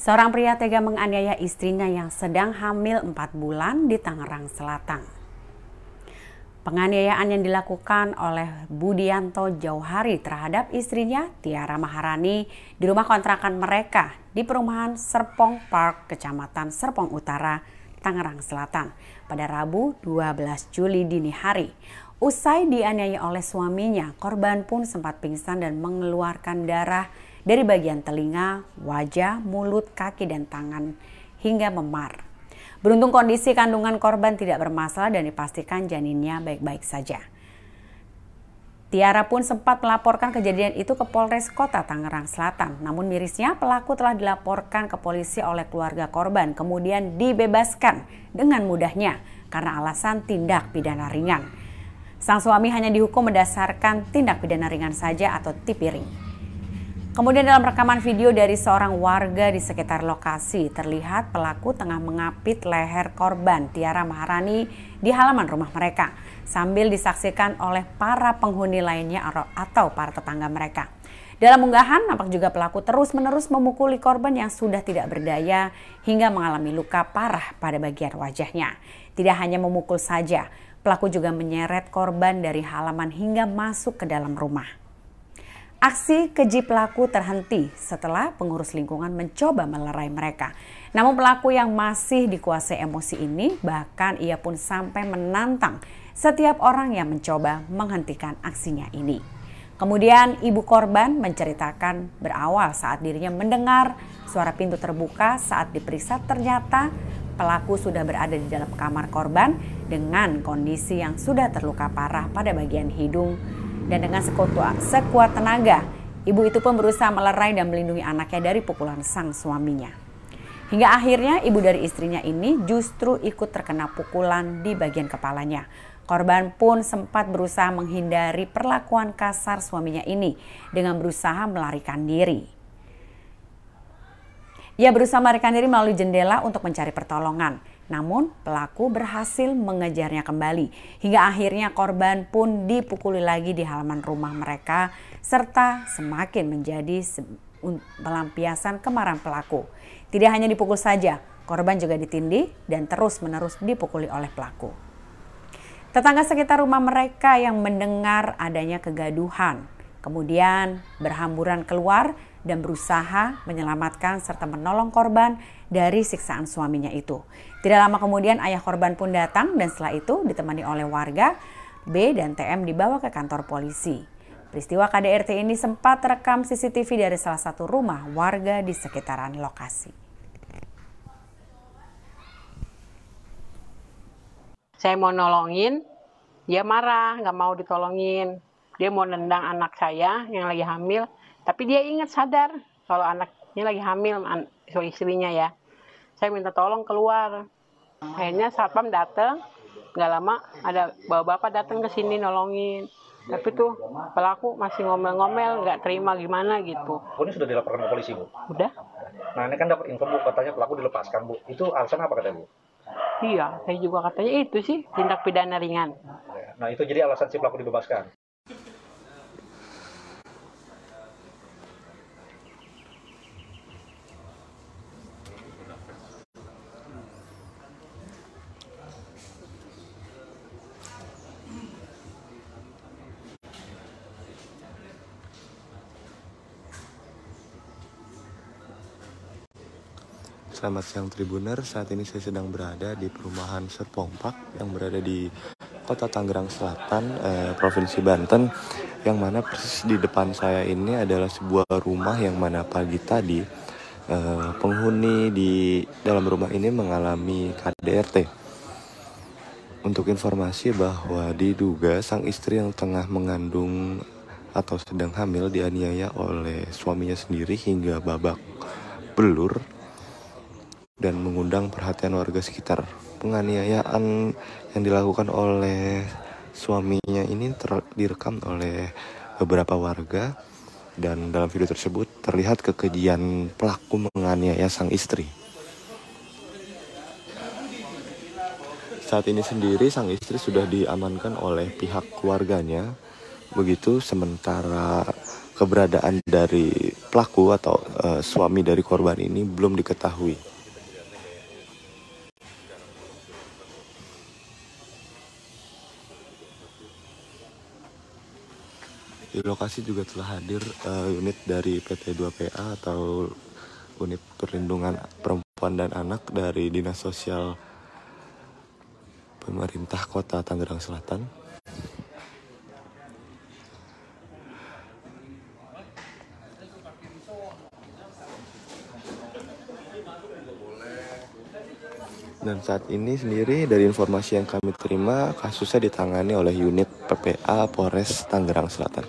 Seorang pria tega menganiaya istrinya yang sedang hamil 4 bulan di Tangerang Selatan. Penganiayaan yang dilakukan oleh Budianto Jauhari terhadap istrinya Tiara Maharani di rumah kontrakan mereka di perumahan Serpong Park, Kecamatan Serpong Utara, Tangerang Selatan pada Rabu 12 Juli dini hari. Usai dianiaya oleh suaminya, korban pun sempat pingsan dan mengeluarkan darah dari bagian telinga, wajah, mulut, kaki, dan tangan hingga memar. Beruntung kondisi kandungan korban tidak bermasalah dan dipastikan janinnya baik-baik saja. Tiara pun sempat melaporkan kejadian itu ke Polres Kota Tangerang Selatan. Namun mirisnya pelaku telah dilaporkan ke polisi oleh keluarga korban kemudian dibebaskan dengan mudahnya karena alasan tindak pidana ringan. Sang suami hanya dihukum berdasarkan tindak pidana ringan saja atau tipiring. Kemudian dalam rekaman video dari seorang warga di sekitar lokasi terlihat pelaku tengah mengapit leher korban Tiara Maharani di halaman rumah mereka sambil disaksikan oleh para penghuni lainnya atau para tetangga mereka. Dalam unggahan, nampak juga pelaku terus-menerus memukuli korban yang sudah tidak berdaya hingga mengalami luka parah pada bagian wajahnya. Tidak hanya memukul saja, pelaku juga menyeret korban dari halaman hingga masuk ke dalam rumah. Aksi keji pelaku terhenti setelah pengurus lingkungan mencoba melerai mereka. Namun pelaku yang masih dikuasai emosi ini bahkan ia pun sampai menantang setiap orang yang mencoba menghentikan aksinya ini. Kemudian ibu korban menceritakan berawal saat dirinya mendengar suara pintu terbuka saat diperiksa ternyata pelaku sudah berada di dalam kamar korban dengan kondisi yang sudah terluka parah pada bagian hidung dan dengan sekuat, sekuat tenaga, ibu itu pun berusaha melerai dan melindungi anaknya dari pukulan sang suaminya. Hingga akhirnya ibu dari istrinya ini justru ikut terkena pukulan di bagian kepalanya. Korban pun sempat berusaha menghindari perlakuan kasar suaminya ini dengan berusaha melarikan diri. Ia berusaha melarikan diri melalui jendela untuk mencari pertolongan. Namun pelaku berhasil mengejarnya kembali hingga akhirnya korban pun dipukuli lagi di halaman rumah mereka serta semakin menjadi pelampiasan kemarahan pelaku. Tidak hanya dipukul saja, korban juga ditindih dan terus-menerus dipukuli oleh pelaku. Tetangga sekitar rumah mereka yang mendengar adanya kegaduhan kemudian berhamburan keluar dan berusaha menyelamatkan serta menolong korban dari siksaan suaminya itu. Tidak lama kemudian ayah korban pun datang dan setelah itu ditemani oleh warga, B dan TM dibawa ke kantor polisi. Peristiwa KDRT ini sempat terekam CCTV dari salah satu rumah warga di sekitaran lokasi. Saya mau nolongin, dia marah, nggak mau ditolongin. Dia mau nendang anak saya yang lagi hamil, tapi dia ingat sadar kalau anaknya lagi hamil, an istrinya ya. Saya minta tolong keluar. Akhirnya satpam datang, nggak lama ada bapak-bapak datang ke sini nolongin. Tapi tuh pelaku masih ngomel-ngomel, nggak terima gimana gitu. Oh, ini sudah dilaporkan ke polisi bu? Udah. Nah ini kan dapat info bu, katanya pelaku dilepaskan bu. Itu alasan apa katanya bu? Iya, saya juga katanya itu sih tindak pidana ringan. Nah itu jadi alasan si pelaku dibebaskan? Selamat siang Tribuner, saat ini saya sedang berada di perumahan Serpong Park yang berada di kota Tangerang Selatan, eh, Provinsi Banten yang mana persis di depan saya ini adalah sebuah rumah yang mana pagi tadi eh, penghuni di dalam rumah ini mengalami KDRT. Untuk informasi bahwa diduga sang istri yang tengah mengandung atau sedang hamil dianiaya oleh suaminya sendiri hingga babak belur dan mengundang perhatian warga sekitar. Penganiayaan yang dilakukan oleh suaminya ini direkam oleh beberapa warga dan dalam video tersebut terlihat kekejian pelaku menganiaya sang istri. Saat ini sendiri sang istri sudah diamankan oleh pihak keluarganya. Begitu sementara keberadaan dari pelaku atau uh, suami dari korban ini belum diketahui. Di lokasi juga telah hadir uh, unit dari PT 2PA atau unit perlindungan perempuan dan anak dari Dinas Sosial Pemerintah Kota Tangerang Selatan. Dan saat ini sendiri dari informasi yang kami terima kasusnya ditangani oleh unit PPA Polres Tangerang Selatan.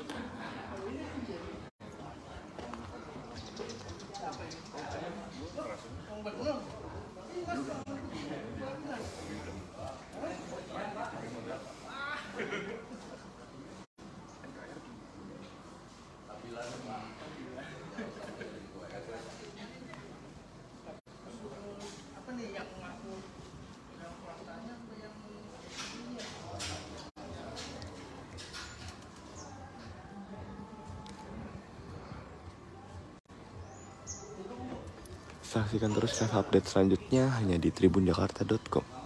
Saksikan terus live update selanjutnya hanya di tribunjakarta.com.